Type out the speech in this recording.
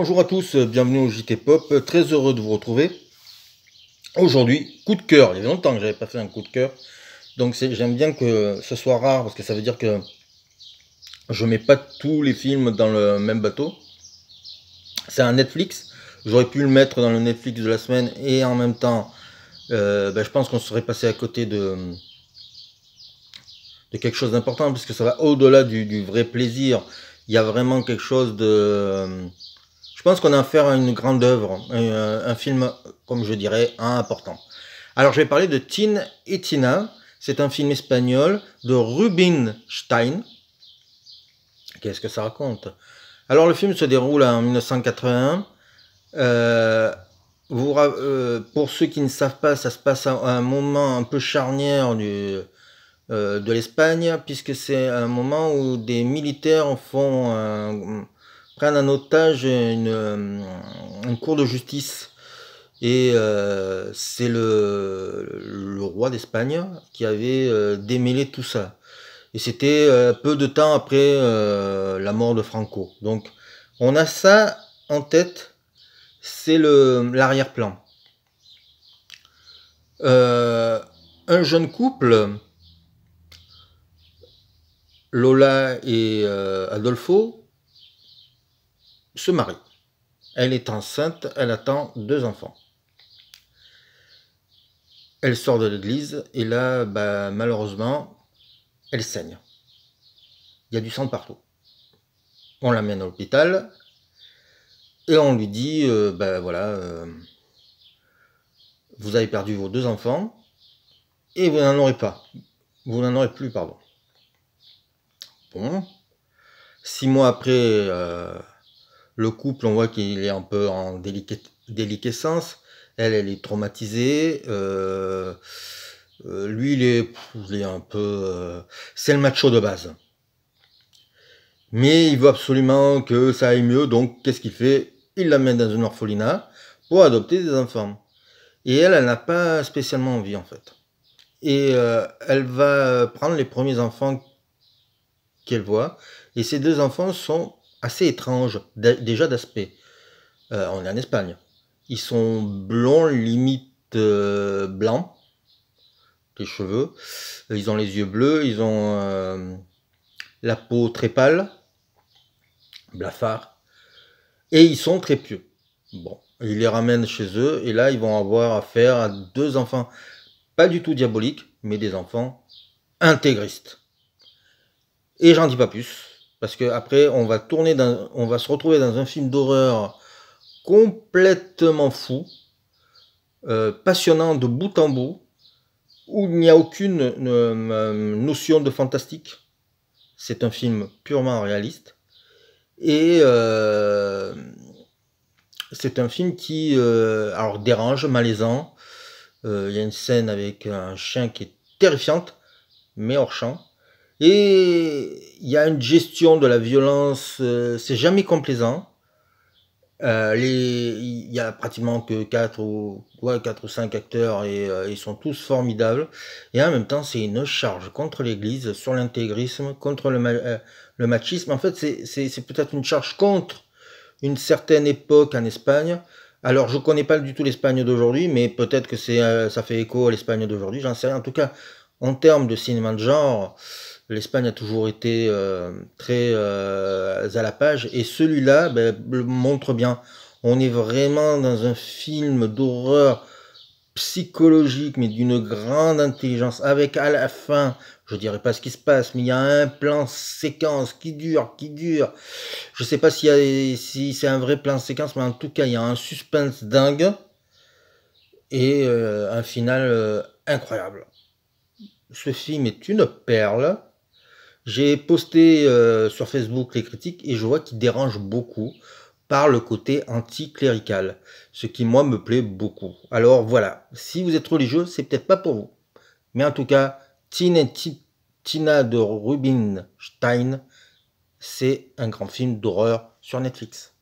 Bonjour à tous, bienvenue au JT Pop, très heureux de vous retrouver. Aujourd'hui, coup de cœur, il y a longtemps que j'avais pas fait un coup de cœur, donc j'aime bien que ce soit rare parce que ça veut dire que je mets pas tous les films dans le même bateau. C'est un Netflix, j'aurais pu le mettre dans le Netflix de la semaine et en même temps, euh, ben, je pense qu'on serait passé à côté de, de quelque chose d'important puisque ça va au-delà du, vrai plaisir. Il y a vraiment quelque chose de pense qu'on a affaire faire une grande œuvre, euh, un, film, comme je dirais, important. Alors, je vais parler de Tin et Tina. C'est un film espagnol de Rubinstein. Qu'est-ce que ça raconte Alors, le film se déroule en 1981. Euh, vous, euh, pour ceux qui ne savent pas, ça se passe à un moment un peu charnière du, de l'Espagne, puisque c'est un moment où des militaires font un otage une, euh, une cour de justice. Et euh, c'est le, roi d'Espagne qui avait euh, démêlé tout ça. Et c'était peu de temps après la mort de Franco. Donc on a ça en tête, c'est l'arrière-plan. un jeune couple, Lola et Adolfo, se marie. Elle est enceinte, elle attend deux enfants. Elle sort de l'église et là, bah, malheureusement, elle saigne. Il y a du sang partout. On l'amène à l'hôpital et on lui dit, ben voilà, euh, vous avez perdu vos deux enfants et vous n'en aurez pas. Vous n'en aurez plus, pardon. Bon. Six mois après... Euh, le couple, on voit qu'il est un peu en déliquescence. Elle, elle est traumatisée. Euh, euh, lui, il est, un peu... Euh, c'est le macho de base. Mais il veut absolument que ça aille mieux, donc qu'est-ce qu'il fait Il la dans une orphelinat pour adopter des enfants. Et elle, elle n'a pas spécialement envie, en fait. Et elle va prendre les premiers enfants qu'elle voit. Et ces deux enfants sont assez étrange, déjà d'aspect. Euh, on est en Espagne. Ils sont blonds, limite euh, blancs, les cheveux. Euh, ils ont les yeux bleus, ils ont la peau très pâle, blafard. Et ils sont très pieux. Bon, ils les ramènent chez eux et là, ils vont avoir affaire à deux enfants, pas du tout diaboliques, mais des enfants intégristes. Et j'en dis pas plus. Parce que après, on va tourner dans, se retrouver dans un film d'horreur complètement fou, euh, passionnant de bout en bout, où il n'y a aucune euh, euh, notion de fantastique. C'est un film purement réaliste. Et c'est un film qui alors dérange, malaisant. Il y a une scène avec un chien qui est terrifiante, mais hors champ. Et il y a une gestion de la violence, euh, c'est jamais complaisant. Euh, il y a pratiquement que 4 ou, ou 5 acteurs et euh, ils sont tous formidables. Et en même temps, c'est une charge contre l'Église, sur l'intégrisme, contre le, le, machisme. En fait, c'est peut-être une charge contre une certaine époque en Espagne. Alors, je connais pas du tout l'Espagne d'aujourd'hui, mais peut-être que c'est ça fait écho à l'Espagne d'aujourd'hui, j'en sais rien. En tout cas, en termes de cinéma de genre, l'Espagne a toujours été euh, très euh, à la page et celui-là ben, montre bien. On est vraiment dans un film d'horreur psychologique mais d'une grande intelligence avec à la fin, je ne dirais pas ce qui se passe, mais il y a un plan séquence qui dure, qui dure. Je ne sais pas si, c'est un vrai plan séquence, mais en tout cas il y a un suspense dingue et euh, un final incroyable ce film est une perle. J'ai posté euh, sur Facebook les critiques et je vois qu'il dérange beaucoup par le côté anticlérical, ce qui moi me plaît beaucoup. Alors voilà, si vous êtes religieux, c'est peut-être pas pour vous. Mais en tout cas, Tina, Tina de Rubinstein, c'est un grand film d'horreur sur Netflix.